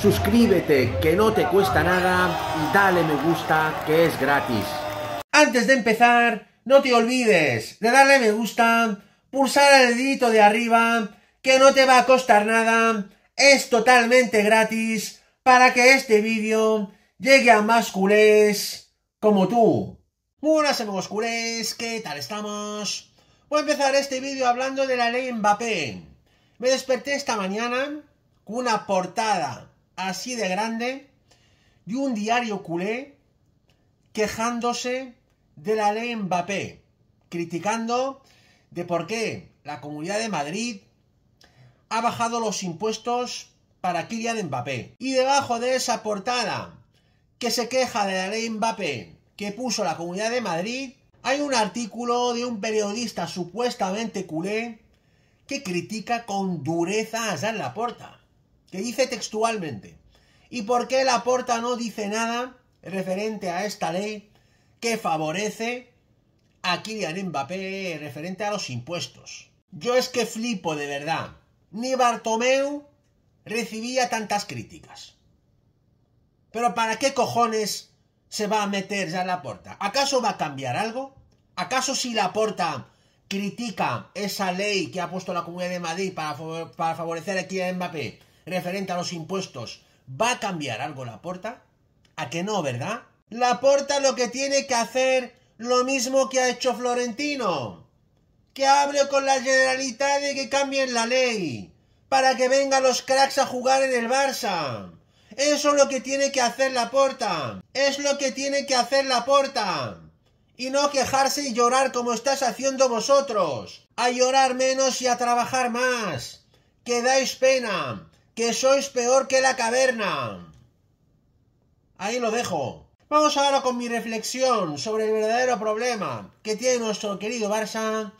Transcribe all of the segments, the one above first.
suscríbete que no te cuesta nada y dale me gusta que es gratis. Antes de empezar, no te olvides de darle me gusta, pulsar el dedito de arriba, que no te va a costar nada, es totalmente gratis para que este vídeo llegue a más culés como tú. Buenas amigos culés, ¿qué tal estamos? Voy a empezar este vídeo hablando de la ley Mbappé. Me desperté esta mañana con una portada así de grande de un diario culé quejándose de la ley Mbappé, criticando de por qué la Comunidad de Madrid ha bajado los impuestos para Kylian Mbappé. Y debajo de esa portada que se queja de la ley Mbappé que puso la Comunidad de Madrid, hay un artículo de un periodista supuestamente culé que critica con dureza a la Laporta que dice textualmente, ¿y por qué la porta no dice nada referente a esta ley que favorece a Kylian Mbappé referente a los impuestos? Yo es que flipo de verdad. Ni Bartomeu recibía tantas críticas. Pero ¿para qué cojones se va a meter ya la porta? ¿Acaso va a cambiar algo? ¿Acaso si la porta critica esa ley que ha puesto la Comunidad de Madrid para, para favorecer a Mbappé? referente a los impuestos, ¿va a cambiar algo la porta? ¿A que no, verdad? La porta lo que tiene que hacer lo mismo que ha hecho Florentino. Que hable con la generalidad de que cambien la ley. Para que vengan los cracks a jugar en el Barça. Eso es lo que tiene que hacer la porta. Es lo que tiene que hacer la porta. Y no quejarse y llorar como estás haciendo vosotros. A llorar menos y a trabajar más. Que dais pena que sois peor que la caverna. Ahí lo dejo. Vamos ahora con mi reflexión sobre el verdadero problema que tiene nuestro querido Barça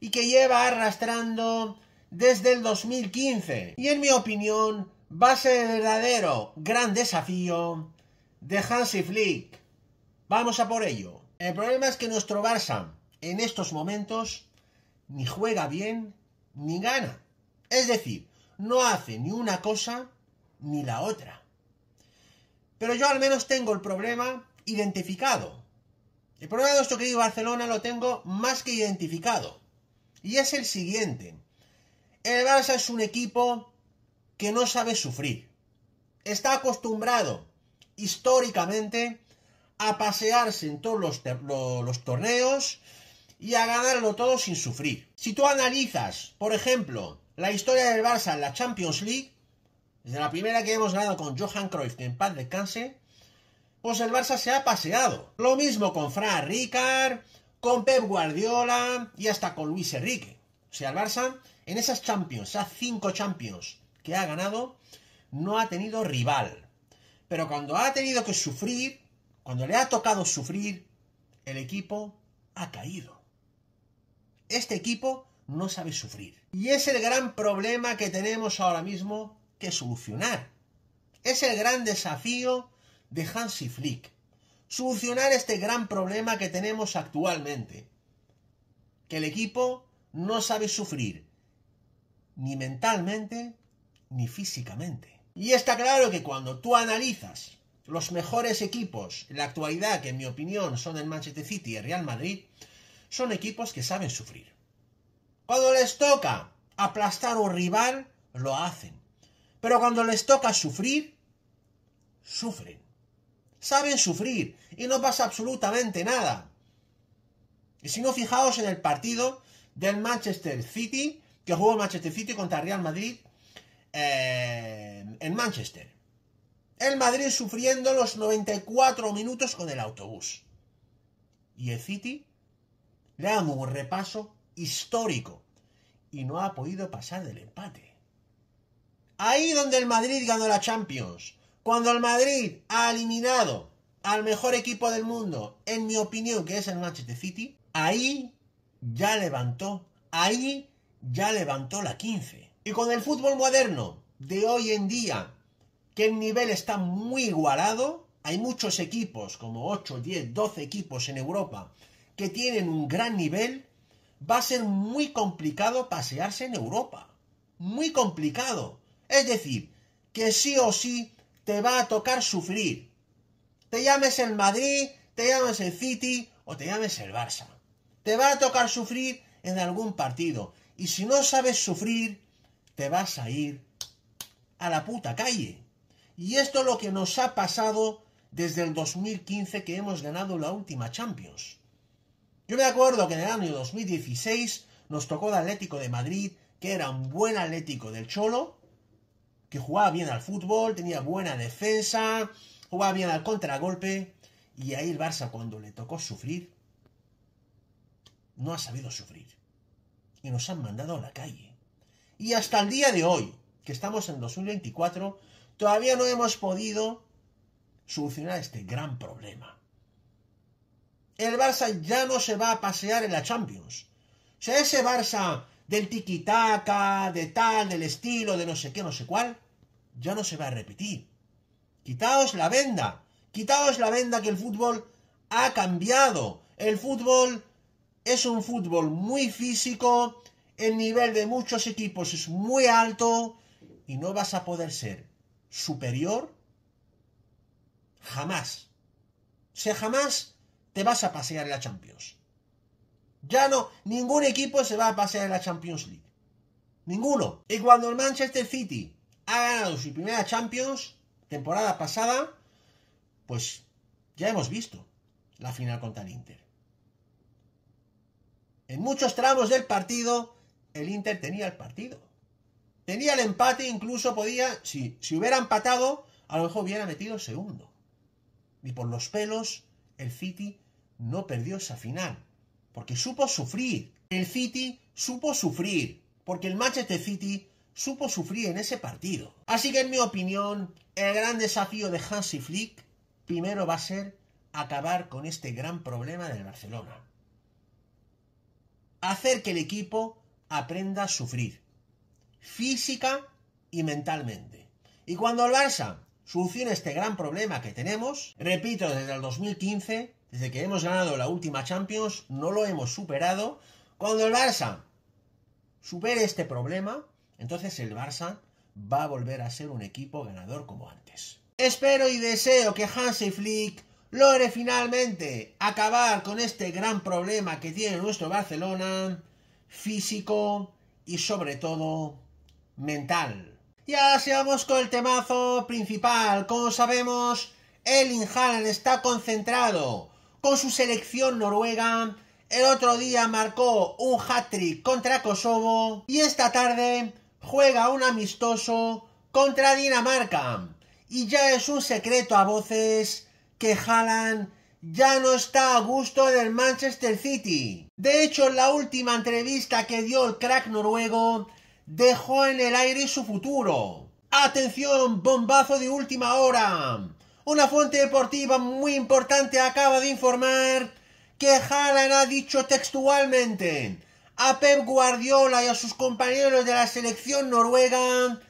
y que lleva arrastrando desde el 2015. Y en mi opinión va a ser el verdadero gran desafío de Hansi Flick. Vamos a por ello. El problema es que nuestro Barça en estos momentos ni juega bien ni gana. Es decir, no hace ni una cosa ni la otra. Pero yo al menos tengo el problema identificado. El problema de nuestro querido Barcelona lo tengo más que identificado. Y es el siguiente. El Barça es un equipo que no sabe sufrir. Está acostumbrado históricamente a pasearse en todos los, torneos y a ganarlo todo sin sufrir. Si tú analizas, por ejemplo, la historia del Barça en la Champions League, desde la primera que hemos ganado con Johan Cruyff, que en paz descanse, pues el Barça se ha paseado. Lo mismo con Fran Ricard, con Pep Guardiola y hasta con Luis Enrique. O sea, el Barça en esas Champions, esas cinco Champions que ha ganado, no ha tenido rival. Pero cuando ha tenido que sufrir, cuando le ha tocado sufrir, el equipo ha caído. Este equipo no sabe sufrir. Y es el gran problema que tenemos ahora mismo que solucionar. Es el gran desafío de Hansi Flick. Solucionar este gran problema que tenemos actualmente. Que el equipo no sabe sufrir. Ni mentalmente, ni físicamente. Y está claro que cuando tú analizas los mejores equipos en la actualidad, que en mi opinión son el Manchester City y el Real Madrid, son equipos que saben sufrir. Cuando les toca aplastar un rival, lo hacen. Pero cuando les toca sufrir, sufren. Saben sufrir y no pasa absolutamente nada. Y si no, fijaos en el partido del Manchester City, que jugó el Manchester City contra Real Madrid eh, en Manchester. El Madrid sufriendo los 94 minutos con el autobús. Y el City le da un repaso histórico y no ha podido pasar del empate. Ahí donde el Madrid ganó la Champions, cuando el Madrid ha eliminado al mejor equipo del mundo, en mi opinión, que es el Manchester City, ahí ya levantó, ahí ya levantó la 15. Y con el fútbol moderno de hoy en día, que el nivel está muy igualado, hay muchos equipos, como 8, 10, 12 equipos en Europa, que tienen un gran nivel, va a ser muy complicado pasearse en Europa. Muy complicado. Es decir, que sí o sí te va a tocar sufrir. Te llames el Madrid, te llames el City o te llames el Barça. Te va a tocar sufrir en algún partido. Y si no sabes sufrir, te vas a ir a la puta calle. Y esto es lo que nos ha pasado desde el 2015 que hemos ganado la última Champions. Yo me acuerdo que en el año 2016 nos tocó el Atlético de Madrid, que era un buen Atlético del Cholo, que jugaba bien al fútbol, tenía buena defensa, jugaba bien al contragolpe, y ahí el Barça cuando le tocó sufrir, no ha sabido sufrir. Y nos han mandado a la calle. Y hasta el día de hoy, que estamos en 2024, todavía no hemos podido solucionar este gran problema el Barça ya no se va a pasear en la Champions. O sea, ese Barça del tiquitaca, de tal, del estilo, de no sé qué, no sé cuál, ya no se va a repetir. Quitaos la venda, quitaos la venda que el fútbol ha cambiado. El fútbol es un fútbol muy físico, el nivel de muchos equipos es muy alto y no vas a poder ser superior jamás. O sea, jamás te vas a pasear en la Champions. Ya no, ningún equipo se va a pasear en la Champions League. Ninguno. Y cuando el Manchester City ha ganado su primera Champions, temporada pasada, pues ya hemos visto la final contra el Inter. En muchos tramos del partido, el Inter tenía el partido. Tenía el empate, incluso podía, si, si hubiera empatado, a lo mejor hubiera metido el segundo. Y por los pelos, el City no perdió esa final, porque supo sufrir. El City supo sufrir, porque el Manchester City supo sufrir en ese partido. Así que en mi opinión, el gran desafío de Hansi Flick primero va a ser acabar con este gran problema del Barcelona. Hacer que el equipo aprenda a sufrir, física y mentalmente. Y cuando el Barça solucione este gran problema que tenemos, repito, desde el 2015, desde que hemos ganado la última Champions, no lo hemos superado. Cuando el Barça supere este problema, entonces el Barça va a volver a ser un equipo ganador como antes. Espero y deseo que Hansi Flick logre finalmente acabar con este gran problema que tiene nuestro Barcelona físico y sobre todo mental. Ya seamos con el temazo principal. Como sabemos, El Haaland está concentrado con su selección noruega. El otro día marcó un hat-trick contra Kosovo y esta tarde juega un amistoso contra Dinamarca. Y ya es un secreto a voces que Haaland ya no está a gusto del Manchester City. De hecho, en la última entrevista que dio el crack noruego, dejó en el aire su futuro. Atención, bombazo de última hora. Una fuente deportiva muy importante acaba de informar que Haaland ha dicho textualmente a Pep Guardiola y a sus compañeros de la selección noruega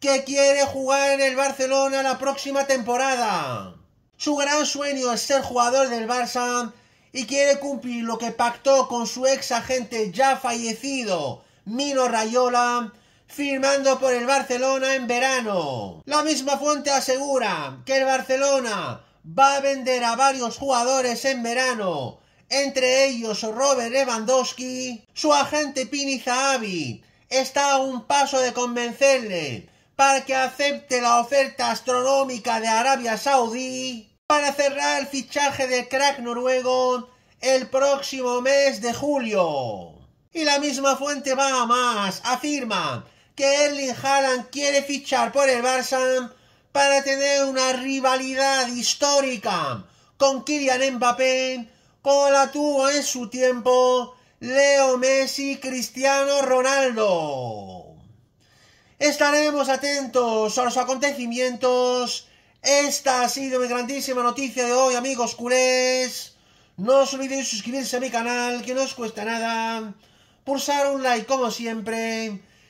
que quiere jugar en el Barcelona la próxima temporada. Su gran sueño es ser jugador del Barça y quiere cumplir lo que pactó con su ex agente ya fallecido, Mino Rayola, firmando por el Barcelona en verano. La misma fuente asegura que el Barcelona va a vender a varios jugadores en verano, entre ellos Robert Lewandowski. Su agente Pini Zahavi está a un paso de convencerle para que acepte la oferta astronómica de Arabia Saudí para cerrar el fichaje del crack noruego el próximo mes de julio. Y la misma fuente va a más, afirma que Erling Haaland quiere fichar por el Barça para tener una rivalidad histórica con Kylian Mbappé, como la tuvo en su tiempo Leo Messi Cristiano Ronaldo. Estaremos atentos a los acontecimientos. Esta ha sido mi grandísima noticia de hoy, amigos culés. No os olvidéis suscribirse a mi canal, que no os cuesta nada. Pulsar un like como siempre